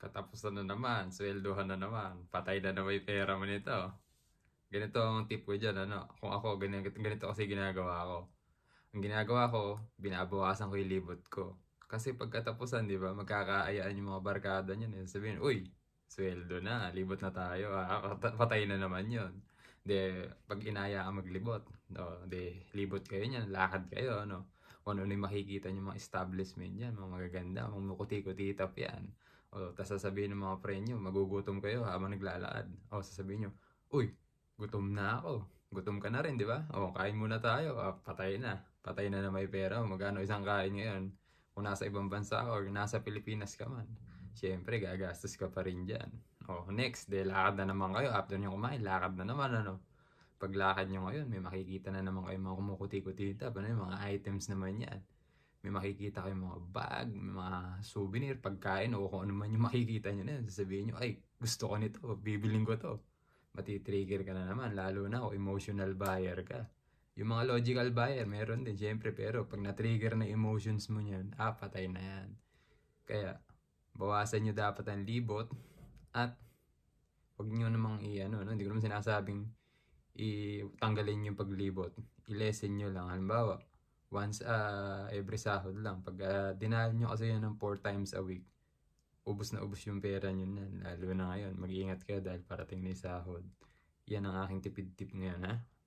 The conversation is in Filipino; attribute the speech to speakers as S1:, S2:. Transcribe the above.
S1: Katapusan na naman, sweldohan na naman, patay na na may pera mo nito. Ganito ang tip ko dyan, ano? Kung ako, ganito, ganito kasi ginagawa ko. Ang ginagawa ko, binabawasan ko yung libot ko. Kasi pagkatapusan, di ba, magkakaayaan yung mga barkada niyan. Eh. Sabihin, uy, sweldo na, libot na tayo, ah, patay na naman yon De, pag inaya ka maglibot, no, de, libot kayo niyan, lakad kayo, ano. Kung ano yung makikita yung mga establishment yan, mga magaganda, mga mukuti-kuti tap yan. O, oh, tapos sasabihin ng mga friend nyo, magugutom kayo habang naglalaad. O, oh, sasabihin nyo, uy, gutom na ako. Gutom ka na rin, di ba? O, oh, kain muna tayo. O, ah, patay na. Patay na na may pera. O, magkano isang kain ngayon? Kung nasa ibang bansa ka or nasa Pilipinas ka man. Siyempre, gagastos ka pa rin dyan. O, next, de, lakad na naman kayo. After nyo kumain, lakad na naman, ano? Paglakad nyo ngayon, may makikita na naman kayo mga kumukuti-kutita. Ano yung mga items naman yan? may makikita kayong mga bag, may mga souvenir, pagkain, o kung ano man yung makikita nyo na yun, sasabihin nyo, ay, gusto ko nito, bibiling ko to. Matitrigger ka na naman, lalo na kung emotional buyer ka. Yung mga logical buyer, meron din, syempre, pero pag na-trigger na emotions mo niyan, ah, patay na yan. Kaya, bawasan nyo dapat ang libot at wag nyo namang i-ano, no? hindi ko naman sinasabing i-tanggalin yung paglibot. I-lessen nyo lang. Halimbawa, Once uh, every sahod lang. Pag uh, dinahal nyo kasi yan ng 4 times a week, ubus na ubus yung pera nyo na. Lalo na ngayon, mag-iingat kayo dahil parating na yung sahod. Yan ang aking tipid-tip ngayon ha.